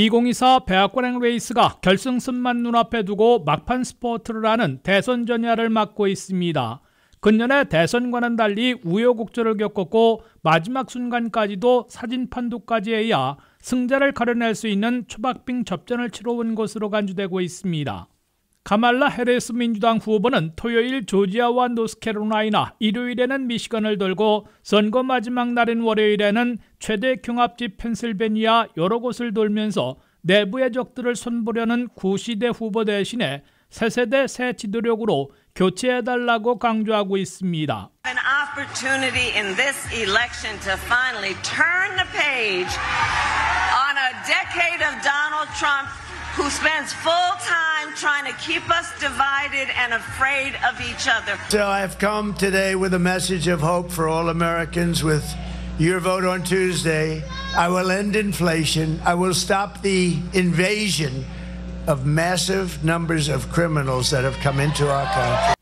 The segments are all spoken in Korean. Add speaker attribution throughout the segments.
Speaker 1: 2024 배악관행 레이스가 결승선만 눈앞에 두고 막판 스포트를 하는 대선 전야를 맡고 있습니다. 근년의 대선과는 달리 우여곡절을 겪었고 마지막 순간까지도 사진 판도까지 해야 승자를 가려낼 수 있는 초박빙 접전을 치러온 것으로 간주되고 있습니다. 카말라 헤레스 민주당 후보는 토요일 조지아와 노스캐롤라이나, 일요일에는 미시건을 돌고 선거 마지막 날인 월요일에는 최대 경합지 펜실베니아 여러 곳을 돌면서 내부의 적들을 손보려는 구시대 후보 대신에 새세대 새 지도력으로 교체해달라고 강조하고 있습니다. An opportunity in this election to finally turn the page on a decade of Donald Trump who spends full time trying to keep us divided and afraid of each other. So I've come today with a message of hope for all Americans with your vote on Tuesday. I will end inflation. I will stop the invasion of massive numbers of criminals that have come into our country.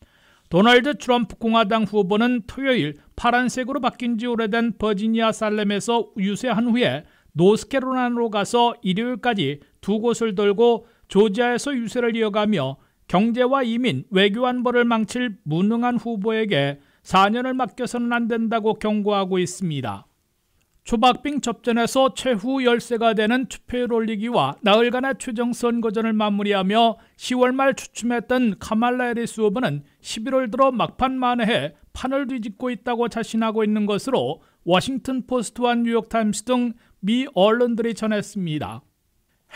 Speaker 1: 도널드 트럼프 공화당 후보는 토요일 파란색으로 바뀐 지 오래된 버지니아 살렘에서 유세한 후에 노스캐롤라이나로 가서 일요일까지 두 곳을 돌고 조지아에서 유세를 이어가며 경제와 이민, 외교 안보를 망칠 무능한 후보에게 4년을 맡겨서는 안 된다고 경고하고 있습니다. 초박빙 접전에서 최후 열세가 되는 투표율 올리기와 나흘간의 최종 선거전을 마무리하며 10월 말 추춤했던 카말라 해리스 후보는 11월 들어 막판 만회해 판을 뒤집고 있다고 자신하고 있는 것으로 워싱턴 포스트와 뉴욕타임스 등 미 언론들이 전했습니다.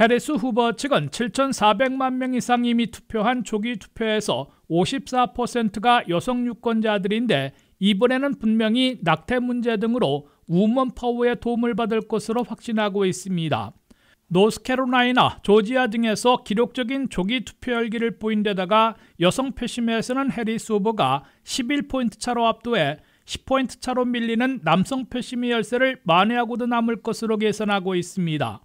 Speaker 1: 해리스 후보 측은 7,400만 명 이상 이미 투표한 조기 투표에서 54%가 여성 유권자들인데 이번에는 분명히 낙태 문제 등으로 우먼 파워에 도움을 받을 것으로 확신하고 있습니다. 노스캐로라이나, 조지아 등에서 기록적인 조기 투표 열기를 보인 데다가 여성 표심에서는 해리스 후보가 11포인트 차로 압도해 10포인트 차로 밀리는 남성 표심의 열세를 만회하고도 남을 것으로 계산하고 있습니다.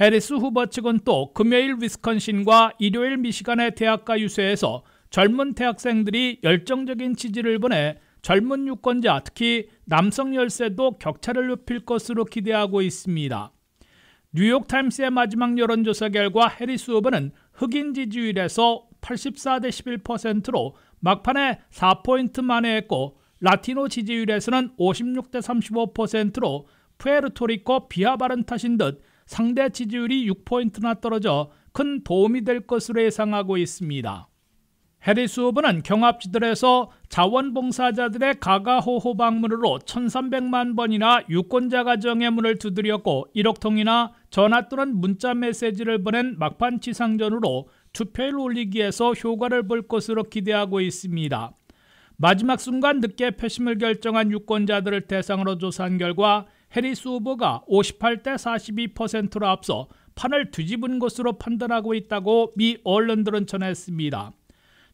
Speaker 1: 해리스 후보 측은 또 금요일 위스콘신과 일요일 미시간의 대학가 유세에서 젊은 대학생들이 열정적인 지지를 보내 젊은 유권자 특히 남성 열세도 격차를 높일 것으로 기대하고 있습니다. 뉴욕타임스의 마지막 여론조사 결과 해리스 후보는 흑인 지지율에서 84대 11%로 막판에 4포인트 만회했고 라티노 지지율에서는 56대 35%로 푸에르토리코 비하바른 탓인 듯 상대 지지율이 6포인트나 떨어져 큰 도움이 될 것으로 예상하고 있습니다. 해리스 후보는 경합지들에서 자원봉사자들의 가가호호 방문으로 1300만 번이나 유권자 가정의 문을 두드렸고 1억 통이나 전화 또는 문자 메시지를 보낸 막판 치상전으로 투표율 올리기에서 효과를 볼 것으로 기대하고 있습니다. 마지막 순간 늦게 표심을 결정한 유권자들을 대상으로 조사한 결과 해리스 후보가 58대 42%로 앞서 판을 뒤집은 것으로 판단하고 있다고 미 언론들은 전했습니다.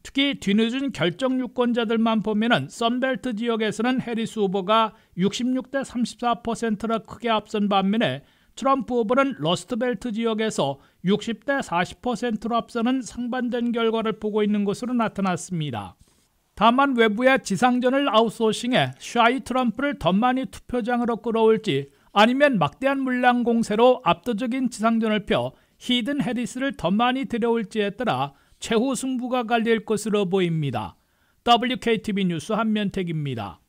Speaker 1: 특히 뒤늦은 결정 유권자들만 보면은 썬벨트 지역에서는 해리스 후보가 66대 34%라 크게 앞선 반면에 트럼프 후보는 러스트벨트 지역에서 60대 40%로 앞서는 상반된 결과를 보고 있는 것으로 나타났습니다. 다만 외부의 지상전을 아웃소싱해 샤이 트럼프를 더 많이 투표장으로 끌어올지 아니면 막대한 물량 공세로 압도적인 지상전을 펴 히든 해리스를 더 많이 데려올지에 따라 최후 승부가 갈릴 것으로 보입니다. WKTV 뉴스 한면택입니다.